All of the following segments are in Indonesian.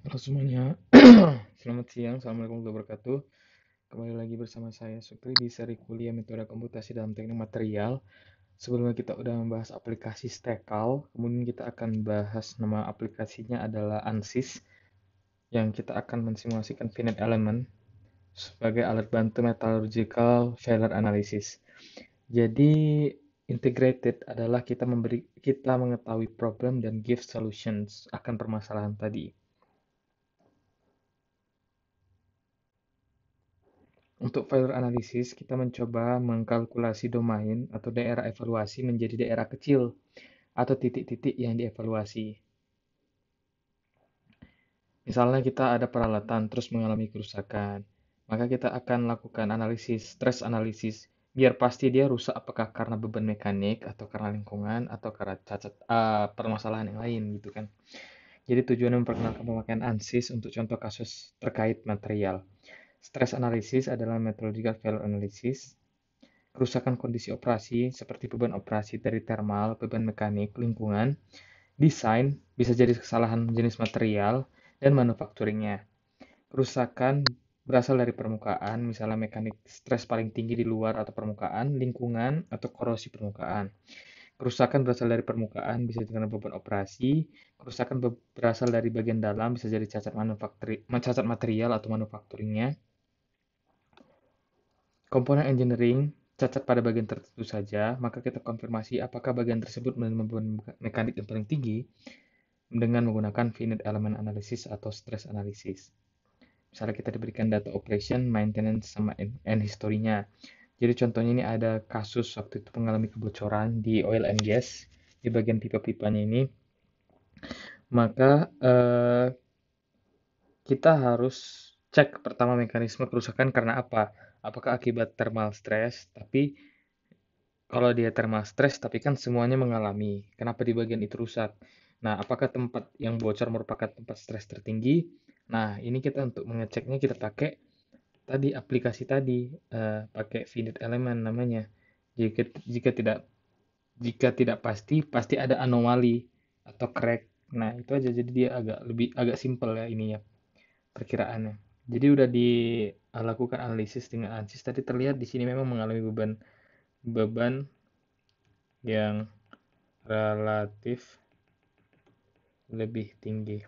Halo semuanya, selamat siang, Assalamualaikum warahmatullahi wabarakatuh Kembali lagi bersama saya Sukri di seri kuliah metode komputasi dalam teknik material Sebelumnya kita udah membahas aplikasi Stekal Kemudian kita akan bahas nama aplikasinya adalah ANSYS Yang kita akan mensimulasikan finite element Sebagai alat bantu metallurgical failure analysis Jadi integrated adalah kita memberi kita mengetahui problem dan give solutions akan permasalahan tadi. Untuk failure analysis, kita mencoba mengkalkulasi domain atau daerah evaluasi menjadi daerah kecil atau titik-titik yang dievaluasi. Misalnya kita ada peralatan terus mengalami kerusakan, maka kita akan lakukan analisis, stress analisis, biar pasti dia rusak apakah karena beban mekanik atau karena lingkungan atau karena cacat uh, permasalahan yang lain gitu kan. Jadi tujuan memperkenalkan pemakaian ANSYS untuk contoh kasus terkait material. Stress analysis adalah metodologi failure analysis. Kerusakan kondisi operasi seperti beban operasi dari thermal, beban mekanik, lingkungan, desain, bisa jadi kesalahan jenis material, dan manufakturingnya. Kerusakan berasal dari permukaan, misalnya mekanik stres paling tinggi di luar atau permukaan, lingkungan, atau korosi permukaan. Kerusakan berasal dari permukaan bisa jadi beban operasi, kerusakan berasal dari bagian dalam bisa jadi cacat, manufaktur cacat material atau manufakturingnya, komponen engineering cacat pada bagian tertentu saja, maka kita konfirmasi apakah bagian tersebut menggunakan mekanik yang paling tinggi dengan menggunakan finite element analysis atau stress analysis. Misalnya kita diberikan data operation, maintenance, sama end historinya. Jadi contohnya ini ada kasus waktu itu mengalami kebocoran di oil and gas di bagian pipa-pipanya ini. Maka eh, kita harus Cek pertama mekanisme kerusakan karena apa? Apakah akibat thermal stress? Tapi kalau dia thermal stress, tapi kan semuanya mengalami. Kenapa di bagian itu rusak? Nah, apakah tempat yang bocor merupakan tempat stres tertinggi? Nah, ini kita untuk mengeceknya kita pakai tadi aplikasi tadi, uh, pakai finite element namanya. Jika jika tidak jika tidak pasti, pasti ada anomali atau crack. Nah, itu aja jadi dia agak lebih agak simpel ya ini ya perkiraannya. Jadi udah dilakukan analisis dengan ansis tadi terlihat di sini memang mengalami beban beban yang relatif lebih tinggi.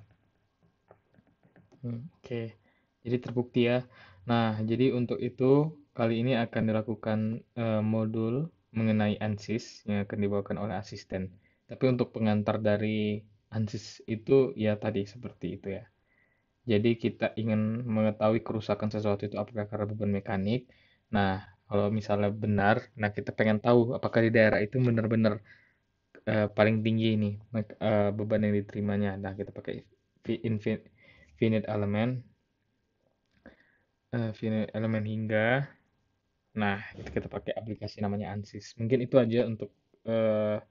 Oke, jadi terbukti ya. Nah, jadi untuk itu kali ini akan dilakukan uh, modul mengenai ansis yang akan dibawakan oleh asisten. Tapi untuk pengantar dari ansis itu ya tadi seperti itu ya. Jadi kita ingin mengetahui kerusakan sesuatu itu apakah karena beban mekanik. Nah, kalau misalnya benar, nah kita pengen tahu apakah di daerah itu benar-benar uh, paling tinggi ini uh, beban yang diterimanya. Nah, kita pakai finite element uh, finite element hingga nah itu kita pakai aplikasi namanya ANSYS. Mungkin itu aja untuk uh,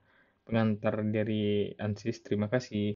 pengantar dari ANSYS. Terima kasih.